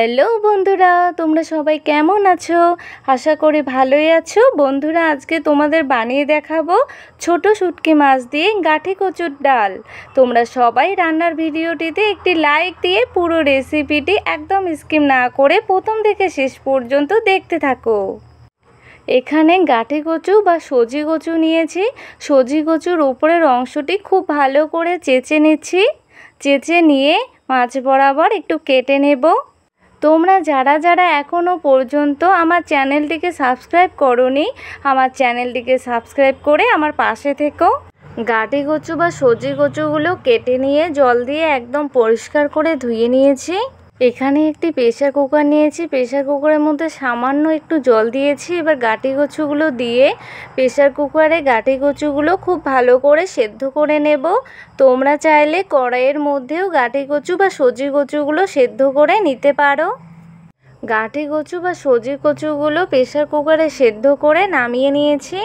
hello বন্ধুরা তোমরা সবাই কেমন আছো আশা করি ভালোই আছো বন্ধুরা আজকে তোমাদের বানিয়ে দেখাবো ছোট শুটকি মাছ দিয়ে গাঠি কচুর ডাল তোমরা সবাই রান্নার ভিডিওটিতে একটি লাইক দিয়ে পুরো রেসিপিটি একদম স্কিম না করে প্রথম থেকে শেষ পর্যন্ত দেখতে থাকো এখানে গাঠি কচু বা সজি কচু নিয়েছি সজি কচুর উপরের অংশটি খুব ভালো করে চেচে নিচ্ছি চেচে নিয়ে মাছ বরাবর একটু কেটে নেবো তোমরা যারা যারা এখনও পর্যন্ত আমার চ্যানেলটিকে সাবস্ক্রাইব নি আমার চ্যানেলটিকে সাবস্ক্রাইব করে আমার পাশে থেকেও গাটি কচু বা সবজি কচুগুলো কেটে নিয়ে জল দিয়ে একদম পরিষ্কার করে ধুয়ে নিয়েছি এখানে একটি প্রেশার কুকার নিয়েছি প্রেশার কুকারের মধ্যে সামান্য একটু জল দিয়েছি এবার গাটি কচুগুলো দিয়ে প্রেশার কুকারে গাটি কচুগুলো খুব ভালো করে সেদ্ধ করে নেব তোমরা চাইলে কড়াইয়ের মধ্যেও গাটি কচু বা সজি কচুগুলো সেদ্ধ করে নিতে পারো গাটি কচু বা সজি কচুগুলো প্রেশার কুকারে সেদ্ধ করে নামিয়ে নিয়েছি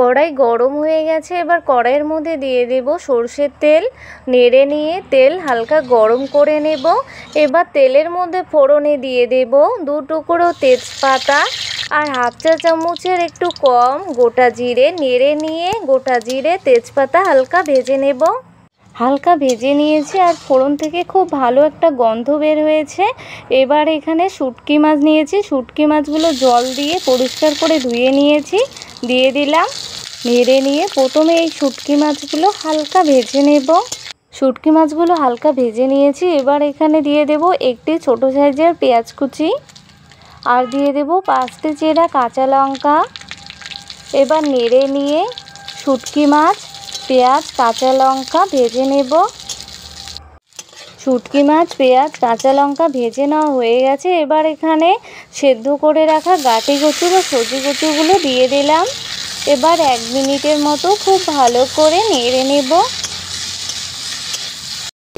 কড়াই গরম হয়ে গেছে এবার কড়াইয়ের মধ্যে দিয়ে দেব সর্ষের তেল নেড়ে নিয়ে তেল হালকা গরম করে নেব এবার তেলের মধ্যে ফোড়নে দিয়ে দেব দু টুকরো তেজপাতা আর হাফ চা চামচের একটু কম গোটা জিরে নেড়ে নিয়ে গোটা জিরে তেজপাতা হালকা ভেজে নেব হালকা ভেজে নিয়েছি আর ফোড়ন থেকে খুব ভালো একটা গন্ধ বের হয়েছে এবার এখানে শুটকি মাছ নিয়েছি শুটকি মাছগুলো জল দিয়ে পরিষ্কার করে ধুয়ে নিয়েছি দিয়ে দিলাম মেরে নিয়ে প্রথমে এই শুটকি মাছগুলো হালকা ভেজে নেব শুটকি মাছগুলো হালকা ভেজে নিয়েছি এবার এখানে দিয়ে দেব একটি ছোট সাইজের পেঁয়াজ কুচি আর দিয়ে দেব পাঁচটি চেরা কাঁচা লঙ্কা এবার নেড়ে নিয়ে শুটকি মাছ পেঁয়াজ কাঁচা লঙ্কা ভেজে নেব শুটকি মাছ পেঁয়াজ কাঁচা লঙ্কা ভেজে নেওয়া হয়ে গেছে এবার এখানে সেদ্ধ করে রাখা গাটি কচু বা সজি কচুগুলো দিয়ে দিলাম এবার এক মিনিটের মতো খুব ভালো করে নেড়ে নেব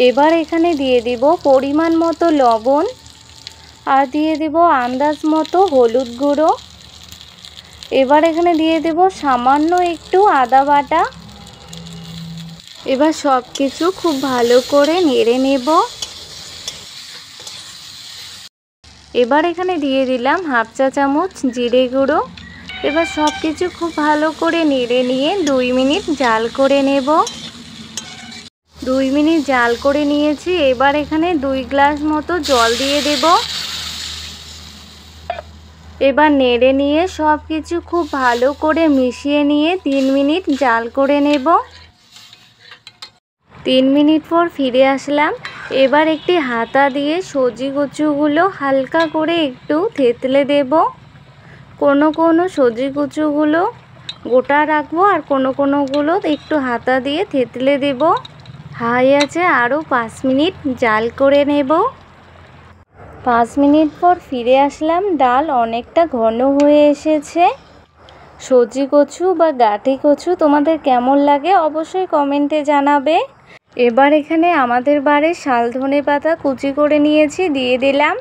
এবার এখানে দিয়ে দিব পরিমাণ মতো লবণ আর দিয়ে দেব আন্দাজ মতো হলুদ গুঁড়ো এবার এখানে দিয়ে দেব সামান্য একটু আদা বাটা এবার সব কিছু খুব ভালো করে নেড়ে নেব এবার এখানে দিয়ে দিলাম হাফ চা চামচ জিরে গুঁড়ো এবার সব কিছু খুব ভালো করে নেড়ে নিয়ে দুই মিনিট জাল করে নেব দুই মিনিট জাল করে নিয়েছি এবার এখানে দুই গ্লাস মতো জল দিয়ে দেব এবার নেড়ে নিয়ে সব কিছু খুব ভালো করে মিশিয়ে নিয়ে তিন মিনিট জাল করে নেব তিন মিনিট পর ফিরে আসলাম এবার একটি হাতা দিয়ে সবজি কুচুগুলো হালকা করে একটু থেতলে দেব কোনো কোনো সবজি কুচুগুলো গোটা রাখবো আর কোনো কোনোগুলো একটু হাতা দিয়ে থেতলে দেব হাই আছে আরও পাঁচ মিনিট জাল করে নেব পাঁচ মিনিট পর ফিরে আসলাম ডাল অনেকটা ঘন হয়ে এসেছে সবজি কচু বা গাঠি কচু তোমাদের কেমন লাগে অবশ্যই কমেন্টে জানাবে এবার এখানে আমাদের বাড়ির শাল ধনে পাতা কুচি করে নিয়েছি দিয়ে দিলাম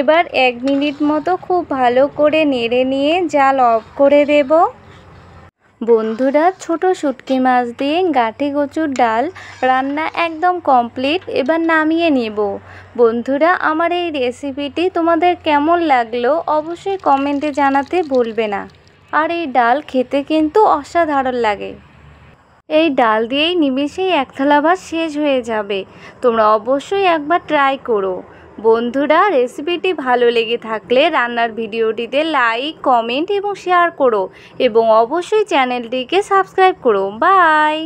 এবার এক মিনিট মতো খুব ভালো করে নেড়ে নিয়ে জাল অফ করে দেব বন্ধুরা ছোট শুটকি মাছ দিয়ে গাঁঠি কচুর ডাল রান্না একদম কমপ্লিট এবার নামিয়ে নেব বন্ধুরা আমার এই রেসিপিটি তোমাদের কেমন লাগলো অবশ্যই কমেন্টে জানাতে ভুলবে না আর এই ডাল খেতে কিন্তু অসাধারণ লাগে এই ডাল দিয়েই নিমেষেই এক থালা ভাত শেষ হয়ে যাবে তোমরা অবশ্যই একবার ট্রাই করো বন্ধুরা রেসিপিটি ভালো লেগে থাকলে রান্নার ভিডিওটিতে লাইক কমেন্ট এবং শেয়ার করো এবং অবশ্যই চ্যানেলটিকে সাবস্ক্রাইব করো বাই